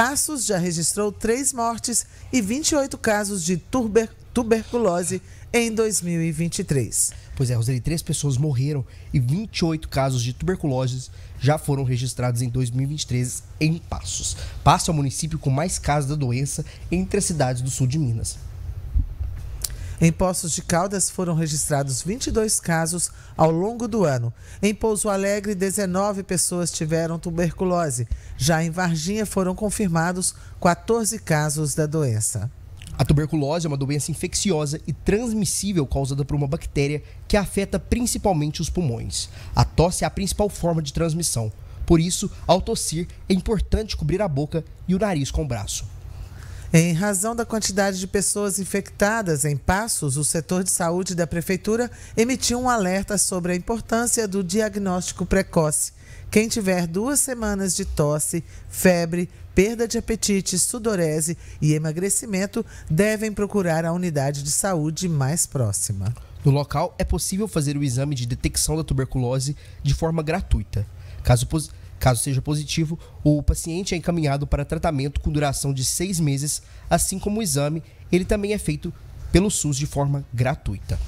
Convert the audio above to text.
Passos já registrou três mortes e 28 casos de tuber tuberculose em 2023. Pois é, Roseli, três pessoas morreram e 28 casos de tuberculose já foram registrados em 2023 em Passos. Passos é o município com mais casos da doença entre as cidades do sul de Minas. Em Poços de Caldas foram registrados 22 casos ao longo do ano. Em Pouso Alegre, 19 pessoas tiveram tuberculose. Já em Varginha foram confirmados 14 casos da doença. A tuberculose é uma doença infecciosa e transmissível causada por uma bactéria que afeta principalmente os pulmões. A tosse é a principal forma de transmissão. Por isso, ao tossir, é importante cobrir a boca e o nariz com o braço. Em razão da quantidade de pessoas infectadas em Passos, o setor de saúde da prefeitura emitiu um alerta sobre a importância do diagnóstico precoce. Quem tiver duas semanas de tosse, febre, perda de apetite, sudorese e emagrecimento devem procurar a unidade de saúde mais próxima. No local, é possível fazer o exame de detecção da tuberculose de forma gratuita. Caso, Caso seja positivo, o paciente é encaminhado para tratamento com duração de seis meses, assim como o exame, ele também é feito pelo SUS de forma gratuita.